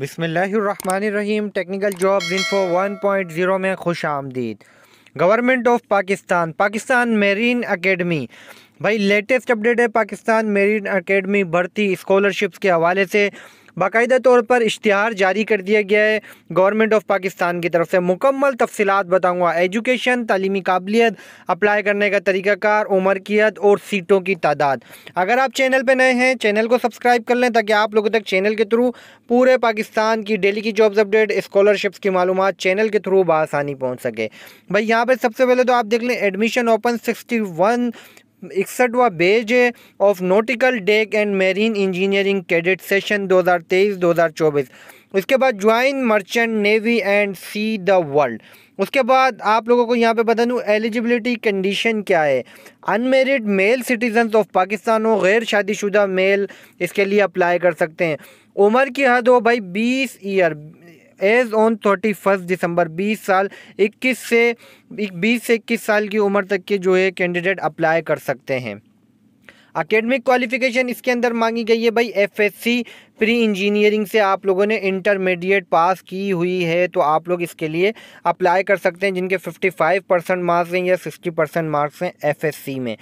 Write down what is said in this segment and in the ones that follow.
बिसमीम technical one info 1.0 में खुश आमदीद government of Pakistan Pakistan marine academy भाई लेटेस्ट अपडेट है पाकिस्तान मेरीन अकेडमी भर्ती स्कॉलरशिप्स के हवाले से बाकायदा तौर पर इश्तहार जारी कर दिया गया है गवर्नमेंट ऑफ पाकिस्तान की तरफ से मुकम्मल तफसलत बताऊँगा एजुकेशन तलीमी काबिलियत अप्लाई करने का तरीक़ाकार उम्र और सीटों की तादाद अगर आप चैनल पर नए हैं चैनल को सब्सक्राइब कर लें ताकि आप लोगों तक चैनल के थ्रू पूरे पाकिस्तान की डेली की जॉब्स अपडेट इस्कॉलरशिप्स की मालूम चैनल के थ्रू बसानी पहुँच सके भाई यहाँ पर सबसे पहले तो आप देख लें एडमिशन ओपन सिक्सटी वन इकसठवा batch of nautical deck and marine engineering cadet session 2023-2024 उसके बाद join merchant navy and see the world उसके बाद आप लोगों को यहाँ पे बता दूँ एलिजिबिलिटी कंडीशन क्या है unmarried male citizen of Pakistan हो गैर शादीशुदा मेल इसके लिए अप्लाई कर सकते हैं उम्र की हद हो भाई 20 year age on thirty first December बीस साल इक्कीस से बीस से इक्कीस साल की उम्र तक के जो है कैंडिडेट अप्लाई कर सकते हैं अकेडमिक क्वालिफिकेशन इसके अंदर मांगी गई है भाई एफएससी प्री इंजीनियरिंग से आप लोगों ने इंटरमीडिएट पास की हुई है तो आप लोग इसके लिए अप्लाई कर सकते हैं जिनके 55 परसेंट मार्क्स हैं या 60 परसेंट मार्क्स हैं एफएससी में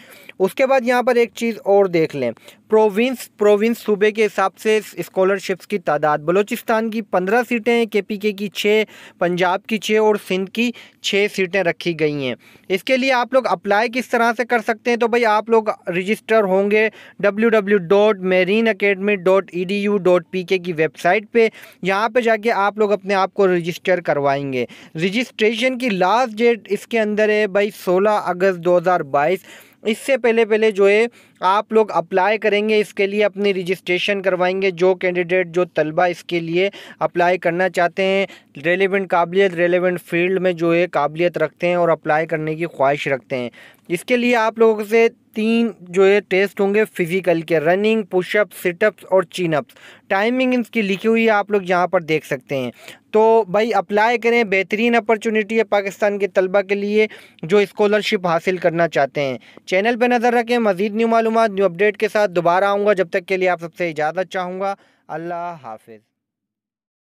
उसके बाद यहाँ पर एक चीज़ और देख लें प्रोविंस प्रोविंस सूबे के हिसाब से स्कॉलरशिप्स की तादाद बलूचिस्तान की पंद्रह सीटें हैं के की छः पंजाब की छः और सिंध की छः सीटें रखी गई हैं इसके लिए आप लोग अप्लाई किस तरह से कर सकते हैं तो भाई आप लोग रजिस्टर होंगे W W dot marine academy dot E D U dot P K की वेबसाइट पे यहाँ पे जाके आप लोग अपने आप को रजिस्टर करवाएंगे रजिस्ट्रेशन की लास्ट डेट इसके अंदर है भाई सोलह अगस्त 2022 इससे पहले पहले जो है आप लोग अप्लाई करेंगे इसके लिए अपनी रजिस्ट्रेशन करवाएंगे जो कैंडिडेट जो तलबा इसके लिए अप्लाई करना चाहते हैं रेलिवेंट काबिलियत रेलिवेंट फील्ड में जो है काबिलियत रखते हैं और अप्लाई करने की ख्वाहिश रखते हैं इसके लिए आप लोगों से तीन जो है टेस्ट होंगे फिजिकल के रनिंग पुशअप सिटअप्स और चीनअप्स टाइमिंग इसकी लिखी हुई है आप लोग यहाँ पर देख सकते हैं तो भाई अप्लाई करें बेहतरीन अपॉर्चुनिटी है पाकिस्तान के तलबा के लिए जो इस्कॉलरशिप हासिल करना चाहते हैं चैनल पर नज़र रखें मज़ीद न्यू मालूम न्यू अपडेट के साथ दोबारा आऊँगा जब तक के लिए आप सबसे इजाज़त चाहूँगा अल्लाह हाफिज़